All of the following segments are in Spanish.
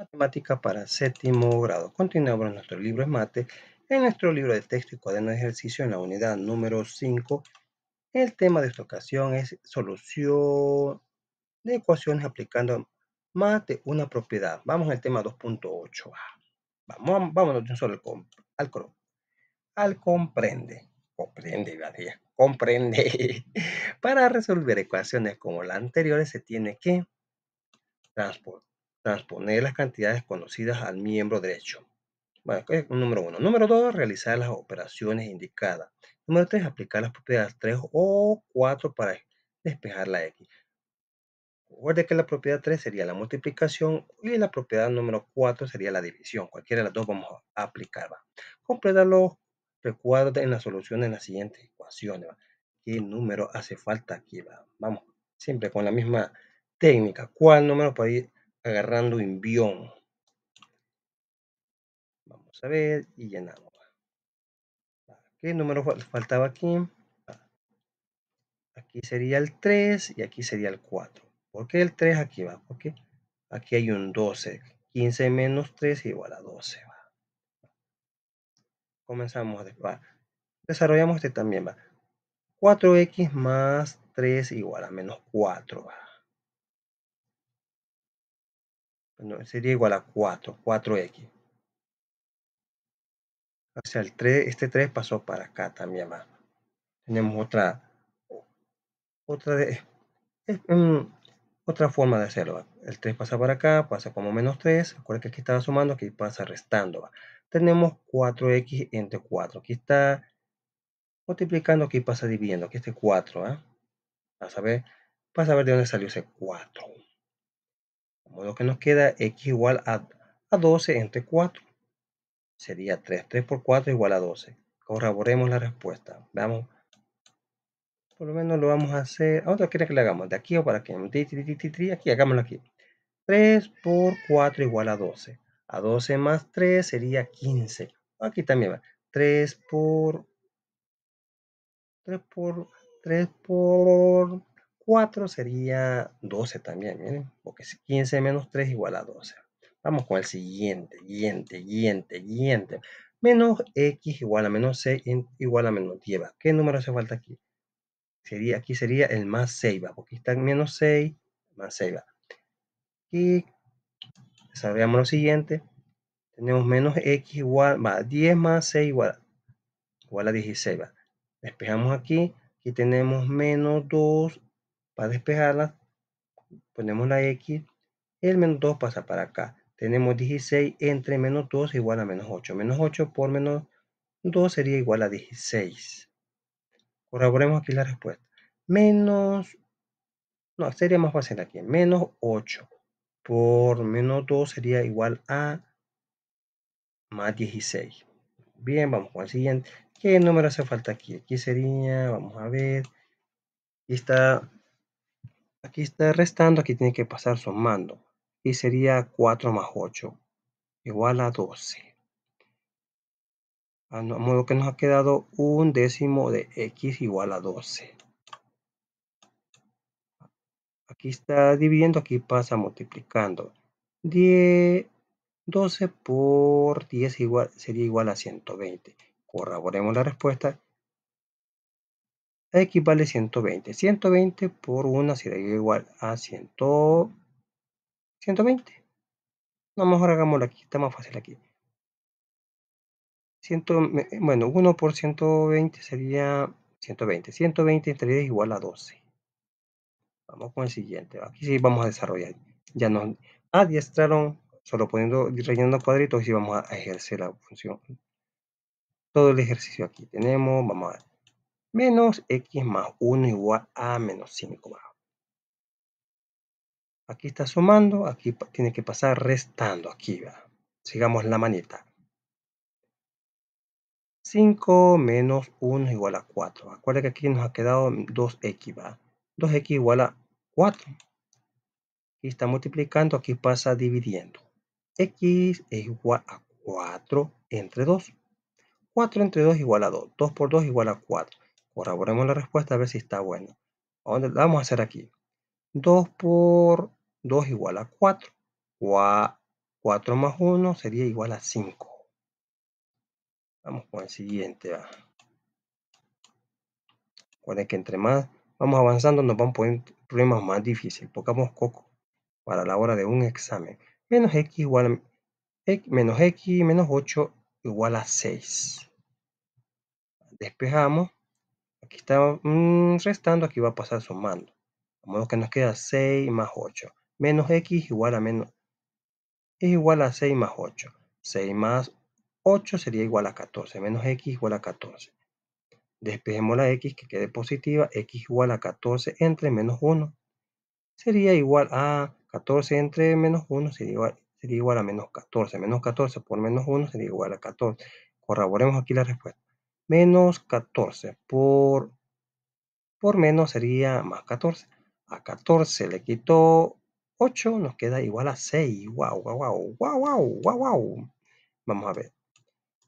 Matemática para séptimo grado. Continuamos nuestro libro de mate. En nuestro libro de texto y cuaderno de ejercicio, en la unidad número 5, el tema de esta ocasión es solución de ecuaciones aplicando mate, una propiedad. Vamos al tema 2.8a. Vamos, de un solo al, al comprende. Comprende, Badía. Comprende. Para resolver ecuaciones como la anteriores se tiene que transportar transponer las cantidades conocidas al miembro derecho. Bueno, es número uno. Número dos, realizar las operaciones indicadas. Número tres, aplicar las propiedades 3 o 4 para despejar la X. Recuerde que la propiedad 3 sería la multiplicación y la propiedad número 4 sería la división. Cualquiera de las dos vamos a aplicar. ¿va? Completar los recuadros en la solución de las siguientes ecuaciones. ¿Qué número hace falta aquí? Vamos, siempre con la misma técnica. ¿Cuál número puede ir agarrando un Vamos a ver y llenamos. ¿Qué número faltaba aquí? Aquí sería el 3 y aquí sería el 4. ¿Por qué el 3 aquí va? Porque aquí hay un 12. 15 menos 3 igual a 12. Va. Comenzamos. Desarrollamos este también. Va. 4x más 3 igual a menos 4. Va. sería igual a 4, 4x. O el 3, este 3 pasó para acá también más. Tenemos otra, otra, otra forma de hacerlo. El 3 pasa para acá, pasa como menos 3. Recuerda que aquí estaba sumando, aquí pasa restando. Tenemos 4x entre 4. Aquí está multiplicando, aquí pasa dividiendo. Aquí este 4. ¿ah? a vas a ver de dónde salió ese 4 modo que nos queda x igual a, 12 entre 4. Sería 3. 3 por 4 igual a 12. Corroboremos la respuesta. Veamos. Por lo menos lo vamos a hacer. ¿A dónde quiere que le hagamos? ¿De aquí o para aquí? Aquí, hagámoslo aquí. 3 por 4 igual a 12. A 12 más 3 sería 15. Aquí también va. 3 por... 3 por... 3 por... 4 sería 12 también, miren, porque 15 menos 3 igual a 12. Vamos con el siguiente, siguiente, siguiente, siguiente. Menos x igual a menos 6 igual a menos 10. ¿Qué número hace falta aquí? Sería, aquí sería el más 6, ¿va? porque está en menos 6 más 6. ¿va? Y desarrollamos lo siguiente. Tenemos menos x igual a 10 más 6 igual a, igual a 16. ¿va? Despejamos aquí. Aquí tenemos menos 2 para despejarla, ponemos la X, el menos 2 pasa para acá. Tenemos 16 entre menos 2 igual a menos 8. Menos 8 por menos 2 sería igual a 16. Corroboremos aquí la respuesta. Menos, no, sería más fácil aquí. Menos 8 por menos 2 sería igual a más 16. Bien, vamos con el siguiente. ¿Qué número hace falta aquí? Aquí sería, vamos a ver, aquí está Aquí está restando, aquí tiene que pasar sumando. Y sería 4 más 8 igual a 12. Ah, a modo que nos ha quedado un décimo de x igual a 12. Aquí está dividiendo, aquí pasa multiplicando. 10, 12 por 10 sería igual a 120. Corroboremos la respuesta equivale a 120. 120 por 1 sería igual a 100, 120. No, mejor hagámoslo aquí, está más fácil aquí. bueno, 1 por 120 sería 120. 120 entre 10 es igual a 12. Vamos con el siguiente. Aquí sí vamos a desarrollar. Ya nos adiestraron solo poniendo, rellenando cuadritos y vamos a ejercer la función. Todo el ejercicio aquí tenemos. Vamos a menos x más 1 igual a menos 5 Aquí está sumando, aquí tiene que pasar restando, aquí va. Sigamos la manita. 5 menos 1 igual a 4. Acuérdense que aquí nos ha quedado 2x, va. 2x igual a 4. Aquí está multiplicando, aquí pasa dividiendo. x es igual a 4 entre 2. 4 entre 2 igual a 2. 2 por 2 igual a 4. Corroboremos la respuesta a ver si está bueno vamos a hacer aquí. 2 por 2 igual a 4. 4 más 1 sería igual a 5. Vamos con el siguiente. Recuerden ah. que entre más vamos avanzando nos van poniendo problemas más difíciles. Pocamos coco para la hora de un examen. Menos x igual x, menos x menos 8 igual a 6. Despejamos. Aquí está mm, restando, aquí va a pasar sumando. De modo que nos queda 6 más 8. Menos x igual a menos es igual a 6 más 8. 6 más 8 sería igual a 14. Menos x igual a 14. Despejemos la x que quede positiva. x igual a 14 entre menos 1. Sería igual a 14 entre menos 1 sería igual, sería igual a menos 14. Menos 14 por menos 1 sería igual a 14. Corroboremos aquí la respuesta menos 14 por, por menos sería más 14. A 14 le quito 8, nos queda igual a 6. ¡Wow, wow, wow, wow, wow, wow! Vamos a ver.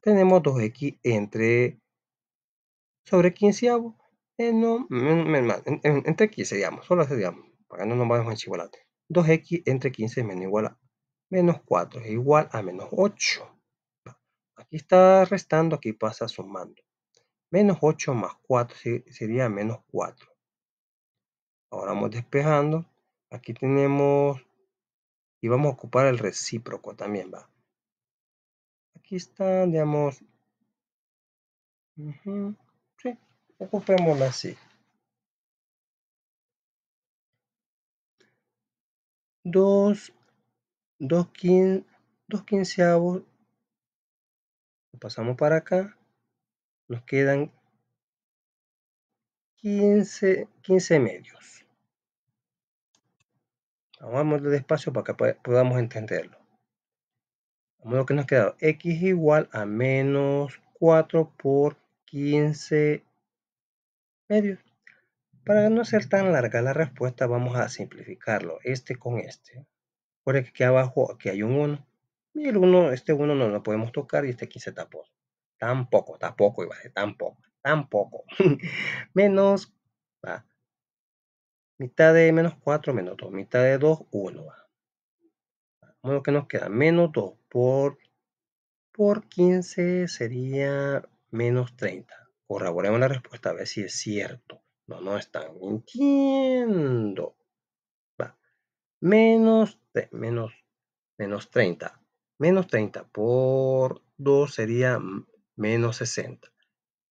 Tenemos 2x entre sobre 15 entre 15, digamos, solo digamos, para que no nos vayamos a 2x entre 15 menos igual a menos 4 es igual a menos 8. Aquí está restando, aquí pasa sumando. Menos 8 más 4 sería menos 4. Ahora vamos despejando. Aquí tenemos... Y vamos a ocupar el recíproco también, va. Aquí está, digamos... sí, ocupémosla así. 2, 2, 2 quinceavos, lo pasamos para acá, nos quedan 15, 15 medios. Vamos despacio para que podamos entenderlo. Vamos a lo que nos ha quedado. X igual a menos 4 por 15 medios. Para no ser tan larga la respuesta, vamos a simplificarlo. Este con este. Por que aquí abajo aquí hay un 1. Y el 1, este 1 no lo podemos tocar y este 15 tapó. Tampoco, tampoco, iba a ser, tampoco, tampoco. menos, va. Mitad de menos 4, menos 2. Mitad de 2, 1. Va. Bueno, que nos queda menos 2 por, por 15 sería menos 30. Corroboremos la respuesta a ver si es cierto. No, no están mintiendo. Va. Menos, menos, menos 30. Menos 30 por 2 sería menos 60.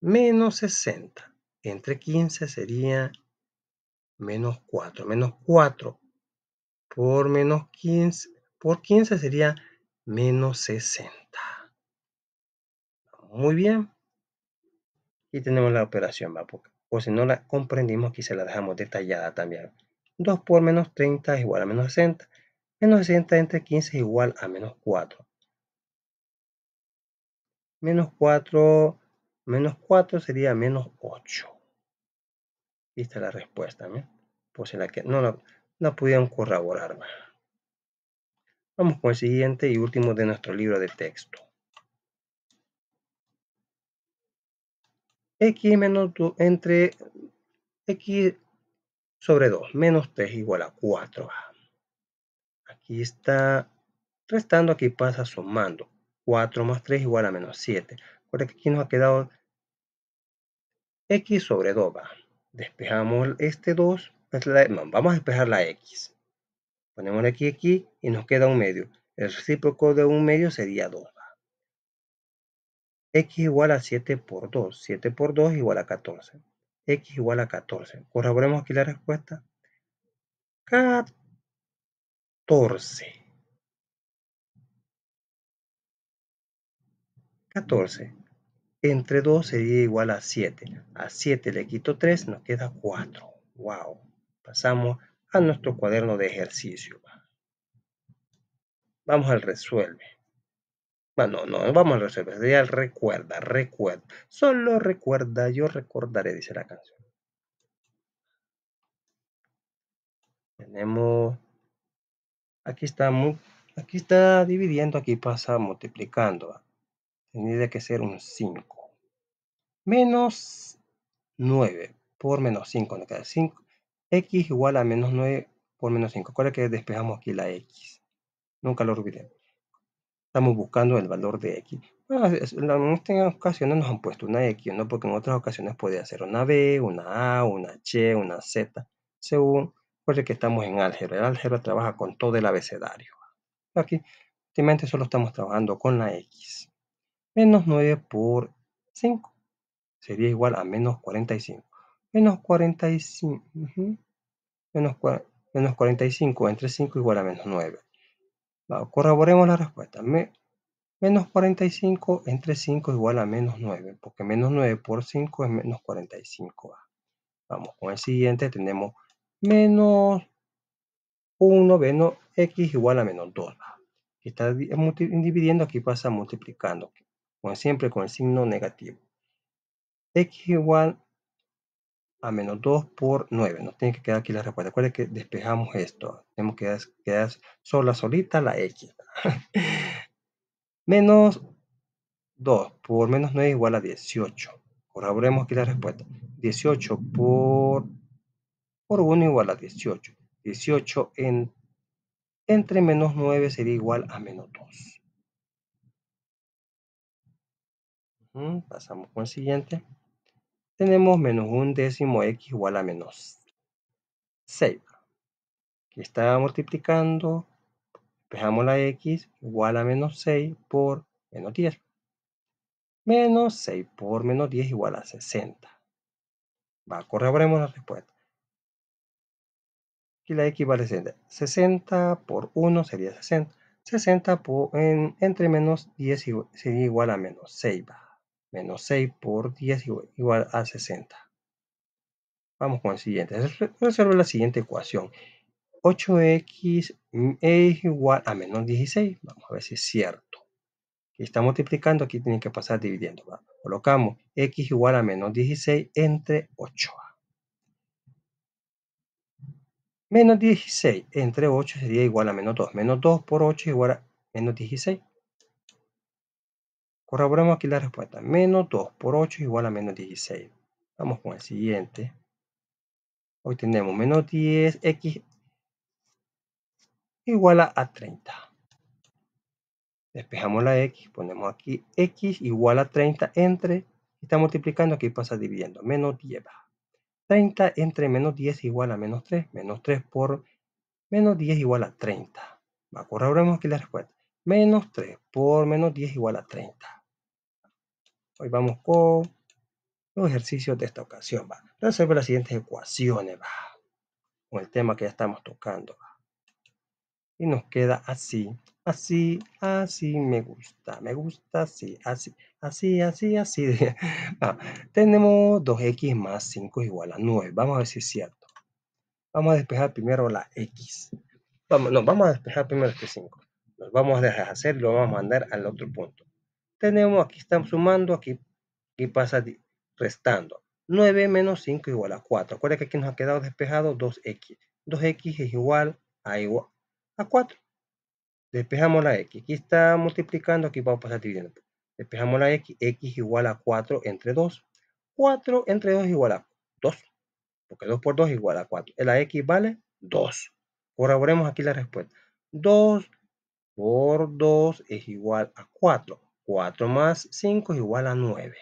Menos 60 entre 15 sería menos 4. Menos 4 por menos 15, por 15 sería menos 60. Muy bien. Y tenemos la operación, ¿va? o si no la comprendimos, aquí se la dejamos detallada también. 2 por menos 30 es igual a menos 60. Menos 60 entre 15 es igual a menos 4 menos 4, menos 4 sería menos 8. Esta es la respuesta, ¿bien? Por si la que no la, pudieron corroborar. Vamos con el siguiente y último de nuestro libro de texto. x menos entre x sobre 2 menos 3 igual a 4. Aquí está restando, aquí pasa sumando. 4 más 3 igual a menos 7. Ahora que aquí nos ha quedado x sobre 2. Despejamos este 2, pues vamos a despejar la x. Ponemos aquí, aquí y nos queda un medio. El recíproco de un medio sería 2. x igual a 7 por 2. 7 por 2 igual a 14. x igual a 14. Corroboremos aquí la respuesta. 14. 14. Entre 2 sería igual a 7. A 7 le quito 3, nos queda 4. ¡Wow! Pasamos a nuestro cuaderno de ejercicio. Vamos al resuelve. Bueno, no, no, vamos al resuelve. Sería el recuerda, recuerda. Solo recuerda, yo recordaré, dice la canción. Tenemos... Aquí está, aquí está dividiendo, aquí pasa multiplicando tendría que ser un 5. Menos 9 por menos 5 5. X igual a menos 9 por menos 5. Recuerda que despejamos aquí la X. Nunca lo olvidemos. Estamos buscando el valor de X. Bueno, en estas ocasiones nos han puesto una X, ¿no? Porque en otras ocasiones puede ser una B, una A, una H, una Z, según porque que estamos en álgebra. El álgebra trabaja con todo el abecedario. Aquí, últimamente solo estamos trabajando con la X. Menos 9 por 5 sería igual a menos 45. Menos 45, menos, 45 entre 5 igual a menos 9. corroboremos la respuesta. menos 45 entre 5 igual a menos 9, porque menos 9 por 5 es menos 45. Vamos con el siguiente, tenemos menos 1 menos x igual a menos 2. está dividiendo, aquí pasa multiplicando. Pues, siempre con el signo negativo. X igual a menos 2 por 9. Nos tiene que quedar aquí la respuesta. Recuerden que despejamos esto. Tenemos que quedar, sola, solita la X. menos 2 por menos 9 igual a 18. Corroboremos aquí la respuesta. 18 por, por 1 igual a 18. 18 en, entre menos 9 sería igual a menos 2. Pasamos con el siguiente. Tenemos menos un décimo x igual a menos 6. Aquí está multiplicando. Despejamos la x igual a menos 6 por menos 10. Menos 6 por menos 10 igual a 60. Va, corroboremos la respuesta. Aquí la x vale 60. 60 por 1 sería 60. 60 entre menos 10 sería igual a menos 6. Va menos 6 por 10 igual, a 60. Vamos con el siguiente. Resuelve la siguiente ecuación. 8x es igual a menos 16. Vamos a ver si es cierto. Aquí está multiplicando, aquí tiene que pasar dividiendo. Colocamos x igual a menos 16 entre 8 Menos 16 entre 8 sería igual a menos 2. Menos 2 por 8 igual a menos 16. Corroboremos aquí la respuesta. Menos 2 por 8 igual a menos 16. Vamos con el siguiente. Hoy tenemos menos 10x igual a, 30. Despejamos la x, ponemos aquí x igual a 30 entre, está multiplicando, aquí pasa dividiendo, menos 10 30 entre menos 10 igual a menos 3, menos 3 por menos 10 igual a 30. corroboremos aquí la respuesta. Menos 3 por menos 10 igual a 30. Hoy vamos con los ejercicios de esta ocasión. ¿va? las siguientes ecuaciones. Con el tema que ya estamos tocando. Y nos queda así. Así, así me gusta. Me gusta así, así, así, así, así. tenemos 2x más 5 igual a 9. Vamos a ver si es cierto. Vamos a despejar primero la x. Vamos, no, vamos a despejar primero este 5. Nos vamos a deshacer y lo vamos a mandar al otro punto tenemos, aquí estamos sumando, aquí, y pasa restando. 9 menos 5 igual a 4. Acuérdate que aquí nos ha quedado despejado 2x. 2x es igual a, igual a 4. Despejamos la x. Aquí está multiplicando, aquí vamos a pasar dividiendo. Despejamos la x, x igual a 4 entre 2. 4 entre 2 igual a 2. Porque 2 por 2 igual a 4. La x vale 2. Corroboremos aquí la respuesta. 2 por 2 es igual a 4. 4 más 5 igual a 9.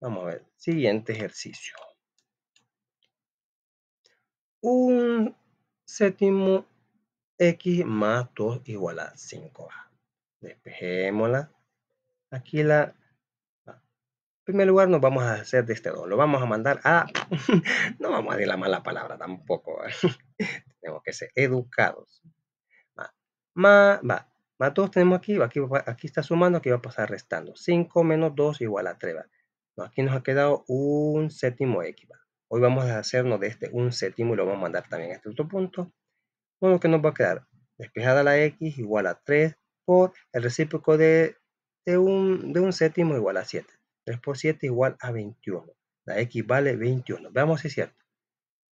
Vamos a ver, siguiente ejercicio. Un séptimo x más 2 igual a 5 Despejémosla. Aquí la... En ah, primer lugar nos vamos a hacer de este 2. Lo vamos a mandar a... no vamos a decir la mala palabra tampoco. ¿eh? Tenemos que ser educados. más va, más 2 tenemos aquí, aquí, aquí está sumando, aquí va a pasar restando. 5 menos 2 igual a 3. No, aquí nos ha quedado un séptimo X. Hoy vamos a hacernos de este un séptimo y lo vamos a mandar también a este otro punto. Bueno, que nos va a quedar despejada la X igual a 3 por el recíproco de, un, de un séptimo igual a 7. 3 por 7 igual a 21. La X vale 21. Veamos si es cierto.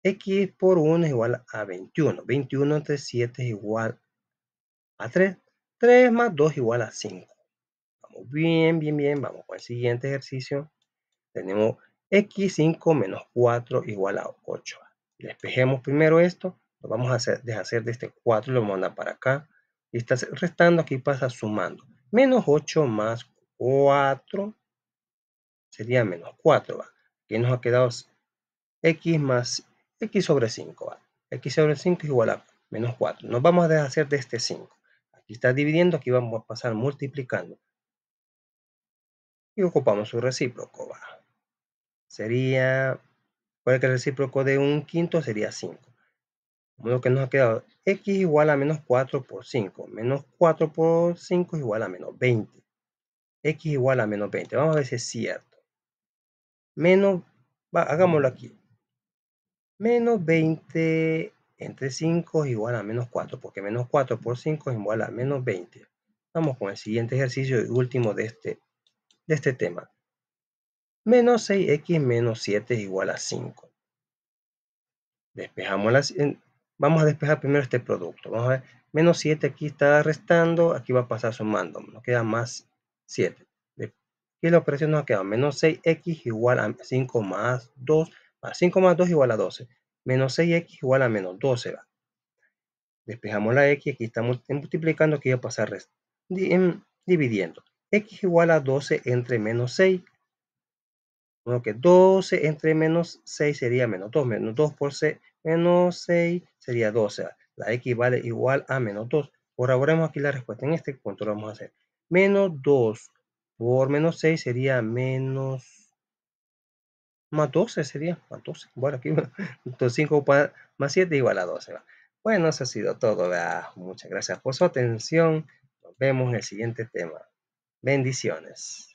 X por 1 es igual a 21. 21 entre 7 es igual a 3. 3 más 2 igual a 5. Vamos bien, bien, bien. Vamos con el siguiente ejercicio. Tenemos x5 menos 4 igual a 8. Despejemos primero esto. Lo vamos a hacer, deshacer de este 4 lo vamos a para acá. Y está restando, aquí pasa sumando. Menos 8 más 4 sería menos 4. Aquí nos ha quedado x más x sobre 5. x sobre 5 es igual a menos 4. Nos vamos a deshacer de este 5. Aquí está dividiendo, aquí vamos a pasar multiplicando. Y ocupamos su recíproco. Sería, Puede que el recíproco de un quinto? Sería 5. Lo que nos ha quedado, x igual a menos 4 por 5. Menos 4 por 5 igual a menos 20. x igual a menos 20. Vamos a ver si es cierto. Menos, hagámoslo aquí. Menos 20 entre 5 es igual a menos 4, porque menos 4 por 5 es igual a menos 20. Vamos con el siguiente ejercicio y último de este, de este tema. Menos 6x menos 7 es igual a 5. Despejamos las, vamos a despejar primero este producto. Vamos a ver, menos 7 aquí está restando, aquí va a pasar sumando. Nos queda más 7. ¿Qué la operación nos quedado menos 6x igual a 5 más 2, más 5 más 2 igual a 12 menos 6x igual a menos 12. Despejamos la x, aquí estamos multiplicando, aquí va a pasar dividiendo. x igual a 12 entre menos 6. Bueno, que 12 entre menos 6 sería menos 2. Menos 2 por 6, menos 6 sería 12. La x vale igual a menos 2. Corroboremos aquí la respuesta. En este punto lo vamos a hacer. Menos 2 por menos 6 sería menos más 12 sería, más 12, bueno, aquí, 5 más 7 igual a 12. Bueno, eso ha sido todo, muchas gracias por su atención, nos vemos en el siguiente tema. Bendiciones.